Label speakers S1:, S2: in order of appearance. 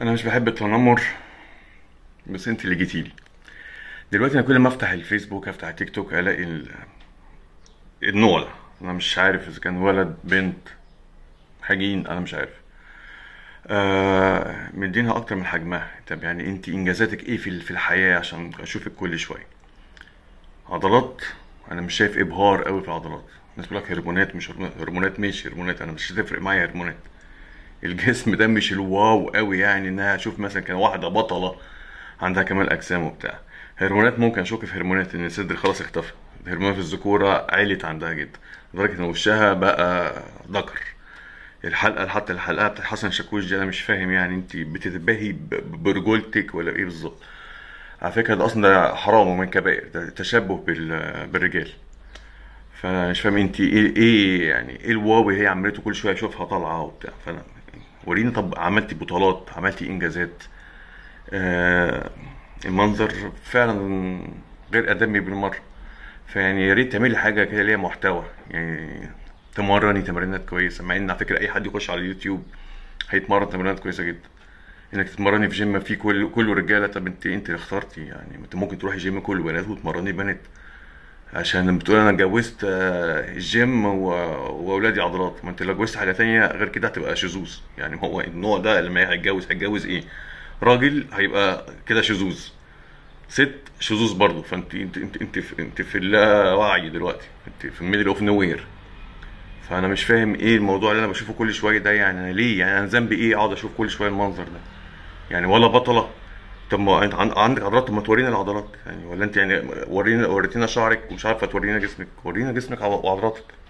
S1: انا مش بحب التنمر بس انت اللي جيتيلي دلوقتي انا كل ما افتح الفيسبوك افتح التيك توك الاقي ال... النوع ده انا مش عارف اذا كان ولد بنت حاجين انا مش عارف آه مدينها اكتر من حجمها طب يعني انت انجازاتك ايه في في الحياه عشان اشوفك كل شويه عضلات انا مش شايف ابهار قوي في العضلات الناس بتقول لك هرمونات مش هرمونات ماشي هرمونات انا مش هتفرق معايا هرمونات الجسم ده مش الواو قوي يعني انها اشوف مثلا كان واحده بطله عندها كمال اجسام وبتاع هرمونات ممكن اشك في هرمونات ان الصدر خلاص اختفى هرمونات الذكوره علت عندها جدا لدرجه ان وشها بقى ذكر الحلقه حتى الحلقه بتاعت حسن شاكوش دي انا مش فاهم يعني انت بتتباهي برجولتك ولا ايه بالظبط على فكره ده اصلا ده حرام ومن كبائر ده تشبه بالرجال فانا مش فاهم انت ايه ايه يعني ايه الواو هي عملته كل شويه اشوفها طالعه وبتاع فانا وريني طب عملتي بطولات عملتي انجازات آه المنظر فعلا غير ادمي بالمره فيعني يا ريت تعملي حاجه كده ليها محتوى يعني تمرني تمرينات كويسه مع ان على فكره اي حد يخش على اليوتيوب هيتمرن تمرينات كويسه جدا انك تتمرني في جيم فيه كل كله رجاله طب انت انت اللي اخترتي يعني انت ممكن تروحي جيم كله بنات وتمرني بنات عشان بتقول انا اتجوزت آه، جيم واولادي عضلات ما انت لو اتجوزت حاجه تانية غير كده هتبقى شذوذ يعني هو النوع ده لما هيتجوز هيتجوز ايه راجل هيبقى كده شذوذ ست شذوذ برضه فانت انت انت انت في, انت في اللاوعي دلوقتي انت في الميدل اوف نوير فانا مش فاهم ايه الموضوع اللي انا بشوفه كل شويه ده يعني انا ليه يعني انا ذنبي ايه اقعد اشوف كل شويه المنظر ده يعني ولا بطله طب ما انت عندك عضلات طب ما تورينا العضلات يعني ولا انت يعني ورينا وريتينا شعرك ومش عارفه تورينا جسمك ورينا جسمك وعضلاتك